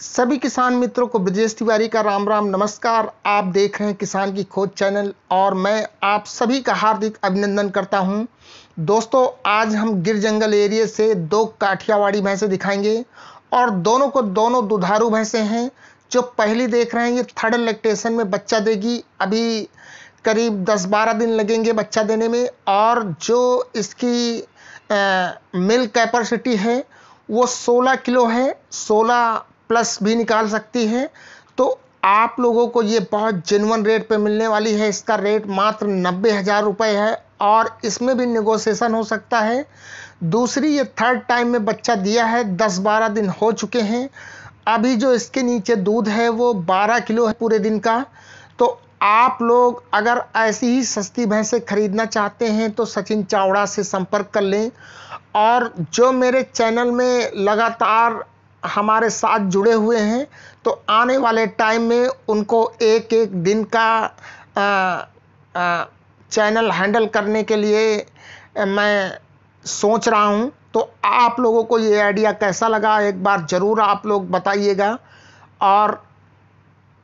सभी किसान मित्रों को ब्रजेश तिवारी का राम राम नमस्कार आप देख रहे हैं किसान की खोज चैनल और मैं आप सभी का हार्दिक अभिनंदन करता हूं दोस्तों आज हम गिर जंगल एरिए से दो काठियावाड़ी भैंसें दिखाएंगे और दोनों को दोनों दुधारू भैंसे हैं जो पहली देख रहे हैं ये थर्ड लेक्टेशन में बच्चा देगी अभी करीब दस बारह दिन लगेंगे बच्चा देने में और जो इसकी मिल्क कैपेसिटी है वो 16 किलो है प्लस भी निकाल सकती है तो आप लोगों को ये बहुत जेनवन रेट पे मिलने वाली है इसका रेट मात्र नब्बे हज़ार रुपये है और इसमें भी निगोसिएशन हो सकता है दूसरी ये थर्ड टाइम में बच्चा दिया है दस बारह दिन हो चुके हैं अभी जो इसके नीचे दूध है वो बारह किलो है पूरे दिन का तो आप लोग अगर ऐसी ही सस्ती भैंसें खरीदना चाहते हैं तो सचिन चावड़ा से संपर्क कर लें और जो मेरे चैनल में लगातार हमारे साथ जुड़े हुए हैं तो आने वाले टाइम में उनको एक एक दिन का आ, आ, चैनल हैंडल करने के लिए मैं सोच रहा हूँ तो आप लोगों को ये आइडिया कैसा लगा एक बार ज़रूर आप लोग बताइएगा और